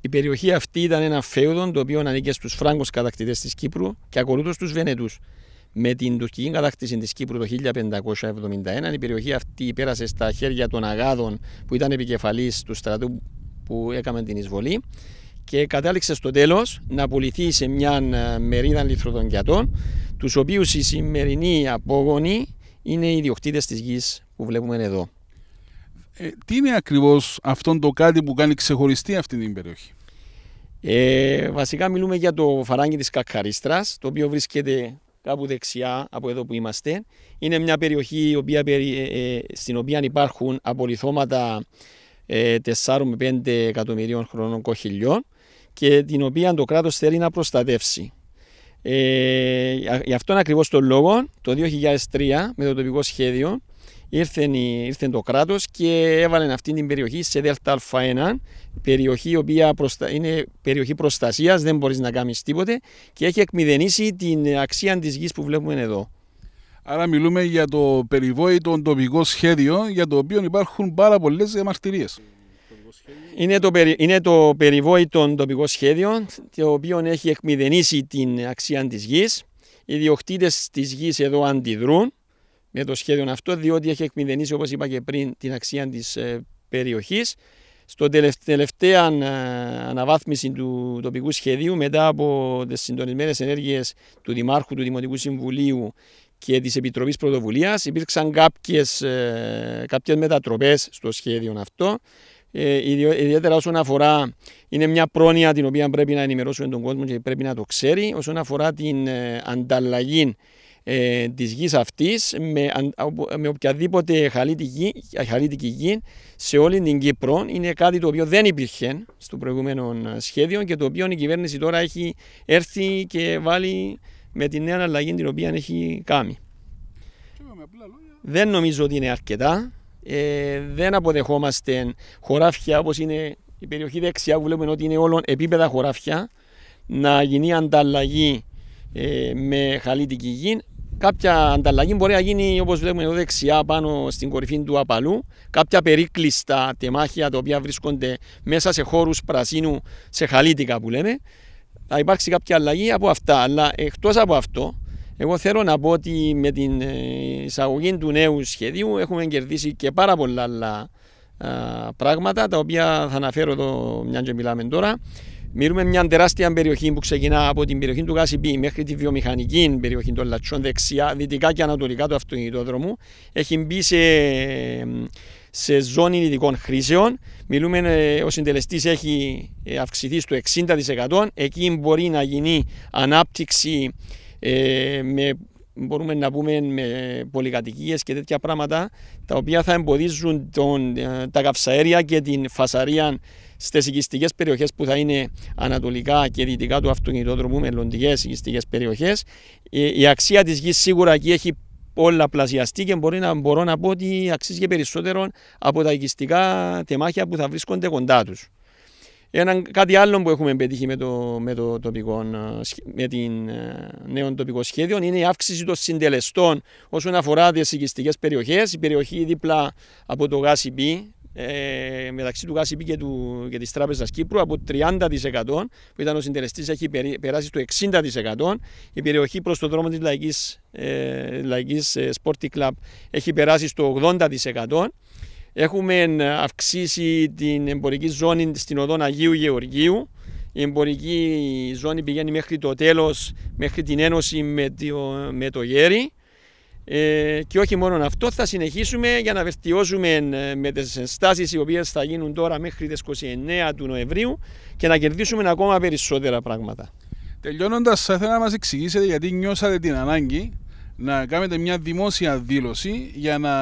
Η περιοχή αυτή ήταν ένα φέουδο το οποίο ανήκε στους Φράγκος κατακτητές της Κύπρου και ακολούθως τους Βενετούς. Με την τουρκική κατάκτηση της Κύπρου το 1571, η περιοχή αυτή πέρασε στα χέρια των Αγάδων που ήταν επικεφαλής του στρατού που έκαμε την εισβολή και κατάληξε στο τέλος να πουληθεί σε μια ε, μερίδα λιθροδονκιατών, τους οποίους οι σημερινοί απόγονοι είναι οι ιδιοκτήτε της γης που βλέπουμε εδώ. Ε, τι είναι ακριβώς αυτό το κάτι που κάνει ξεχωριστή αυτή την περιοχή. Ε, βασικά μιλούμε για το φαράγγι της Κακχαρίστρας, το οποίο βρίσκεται κάπου δεξιά από εδώ που είμαστε. Είναι μια περιοχή οποία, ε, ε, στην οποία υπάρχουν απολυθώματα 4 ε, με 5 εκατομμυρίων χρόνων κοχυλιών και την οποία το κράτος θέλει να προστατεύσει. Ε, γι' αυτόν ακριβώς τον λόγο, το 2003 με το τοπικό σχέδιο ήρθε, το κράτος και έβαλε αυτή την περιοχή σε ΔΑ1, περιοχή η οποία είναι περιοχή προστασίας, δεν μπορείς να κάνεις τίποτε και έχει εκμηδενήσει την αξία της γης που βλέπουμε εδώ. Άρα μιλούμε για το περιβόητο τοπικό σχέδιο για το οποίο υπάρχουν πάρα πολλές διαμαρτυρίε. Είναι το, περι... είναι το περιβόητο τοπικό σχέδιο το οποίο έχει εκμηδενήσει την αξία της γης. Οι διοκτήτες της γης εδώ αντιδρούν με το σχέδιο αυτό, διότι έχει εκμηδενήσει, όπως είπα και πριν, την αξία της ε, περιοχής. Στην τελευταία ε, αναβάθμιση του τοπικού σχεδίου, μετά από τις συντονισμένες ενέργειες του Δημάρχου, του Δημοτικού Συμβουλίου και της Επιτροπής Πρωτοβουλίας, υπήρξαν κάποιες ε, μετατροπές στο σχέδιο αυτό. ιδιαίτερα όσον αφορά, είναι μια πρόνοια την οποία πρέπει να ενημερώσουμε τον κόσμο και πρέπει να το ξέρει, όσον αφορά την ανταλλαγή ε, της γης αυτής με, με οποιαδήποτε χαλίτικη γη σε όλη την Κύπρο. Είναι κάτι το οποίο δεν υπήρχε στο προηγούμενο ε, σχέδιο και το οποίο η κυβέρνηση τώρα έχει έρθει και βάλει με την νέα αλλαγή την οποία έχει κάνει. Δεν νομίζω ότι είναι αρκετά. Ε, δεν αποδεχόμαστε χωράφια όπως είναι η περιοχή δεξιά που βλέπουμε ότι είναι όλων επίπεδα χωράφια να γίνει ανταλλαγή ε, με χαλίτικη γη Κάποια ανταλλαγή μπορεί να γίνει όπως βλέπουμε εδώ δεξιά πάνω στην κορυφή του απαλού. Κάποια περίκλειστα τεμάχια τα οποία βρίσκονται μέσα σε χώρους πρασίνου, σε χαλίτικα που λέμε. Θα υπάρξει κάποια αλλαγή από αυτά. Αλλά εκτός από αυτό, εγώ θέλω να πω ότι με την ε, εισαγωγή του νέου σχεδίου έχουμε κερδίσει και πάρα πολλά άλλα πράγματα τα οποία θα αναφέρω εδώ μια και μιλάμε τώρα. Μιλούμε μια τεράστια περιοχή που ξεκινά από την περιοχή του Γασιμπή μέχρι τη βιομηχανική περιοχή των Λατσιών, δεξιά, δυτικά και ανατολικά του αυτοκινητόδρομου. Έχει μπει σε, σε ζώνη ειδικών χρήσεων. Μιλούμε, ε, ο συντελεστής έχει ε, αυξηθεί στο 60%. Εκεί μπορεί να γίνει ανάπτυξη ε, με μπορούμε να πούμε με πολυκατοικίες και τέτοια πράγματα τα οποία θα εμποδίζουν τον, ε, τα καυσαέρια και την φασαρία στις οικιστικές περιοχές που θα είναι ανατολικά και δυτικά του αυτοκινητόδρομου μελλοντικές οικιστικές περιοχές ε, η αξία της γης σίγουρα εκεί έχει πολλαπλασιαστεί και μπορεί να, μπορώ να πω ότι αξίζει περισσότερο από τα οικιστικά τεμάχια που θα βρίσκονται κοντά τους. Ένα, κάτι άλλο που έχουμε πετύχει με το, με το τοπικό, ε, με την ε, νέο τοπικό σχέδιο είναι η αύξηση των συντελεστών όσον αφορά τις οικιστικές περιοχές. Η περιοχή δίπλα από το ΓΑΣΥΠΗ, e ε, μεταξύ του ΓΑΣΥΠΗ e και, και της Τράπεζας Κύπρου από 30% που ήταν ο συντελεστής έχει περάσει στο 60% η περιοχή προς το δρόμο της Λαϊκής ε, ε, Sporting Club έχει περάσει στο 80% Έχουμε ε, αυξήσει την εμπορική ζώνη στην οδόν Αγίου Γεωργίου. Η εμπορική ζώνη πηγαίνει μέχρι το τέλος, μέχρι την ένωση με το, γέρι. Ε, και όχι μόνο αυτό, θα συνεχίσουμε για να βελτιώσουμε ε, με τις ενστάσεις οι οποίες θα γίνουν τώρα μέχρι τις 29 του Νοεμβρίου και να κερδίσουμε ακόμα περισσότερα πράγματα. Τελειώνοντας, θα ήθελα να μας εξηγήσετε γιατί νιώσατε την ανάγκη να κάνετε μια δημόσια δήλωση για να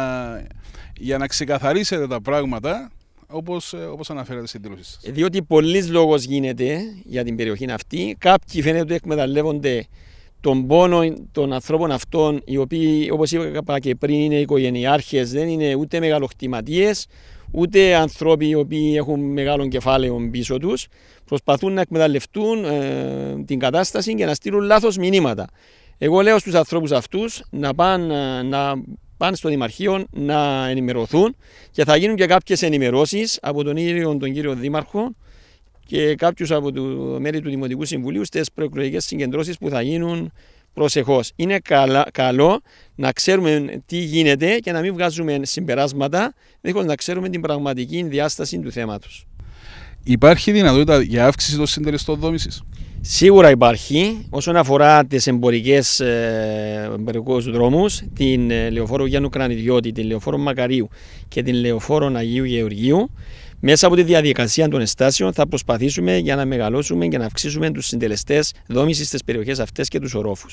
για να ξεκαθαρίσετε τα πράγματα όπως, ε, όπως αναφέρατε στην δήλωσή σας. Διότι πολλής λόγος γίνεται για την περιοχή αυτή. Κάποιοι φαίνεται ότι εκμεταλλεύονται τον πόνο των ανθρώπων αυτών, οι οποίοι όπως είπα και πριν είναι οικογενειάρχες, δεν είναι ούτε μεγαλοκτηματίες, ούτε ανθρώποι οι οποίοι έχουν μεγάλο κεφάλαιο πίσω τους, προσπαθούν να εκμεταλλευτούν ε, την κατάσταση και να στείλουν λάθος μηνύματα. Εγώ λέω στους ανθρώπους αυτούς να πάνε να πάνε στο Δημαρχείο να ενημερωθούν και θα γίνουν και κάποιες ενημερώσεις από τον ίδιο τον κύριο Δήμαρχο και κάποιους από το μέλη του Δημοτικού Συμβουλίου στις προεκλογικές συγκεντρώσεις που θα γίνουν προσεχώς. Είναι καλό να ξέρουμε τι γίνεται και να μην βγάζουμε συμπεράσματα δίχως να ξέρουμε την πραγματική διάσταση του θέματος. Υπάρχει δυνατότητα για αύξηση των συντελεστών δόμησης. Σίγουρα υπάρχει όσον αφορά τις εμπορικές ε, εμπορικούς δρόμους, την ε, λεωφόρο Γιάννου Κρανιδιώτη, την λεωφόρο Μακαρίου και την λεωφόρο Αγίου Γεωργίου. Μέσα από τη διαδικασία των εστάσεων θα προσπαθήσουμε για να μεγαλώσουμε και να αυξήσουμε τους συντελεστές δόμησης στις περιοχές αυτές και τους ορόφους.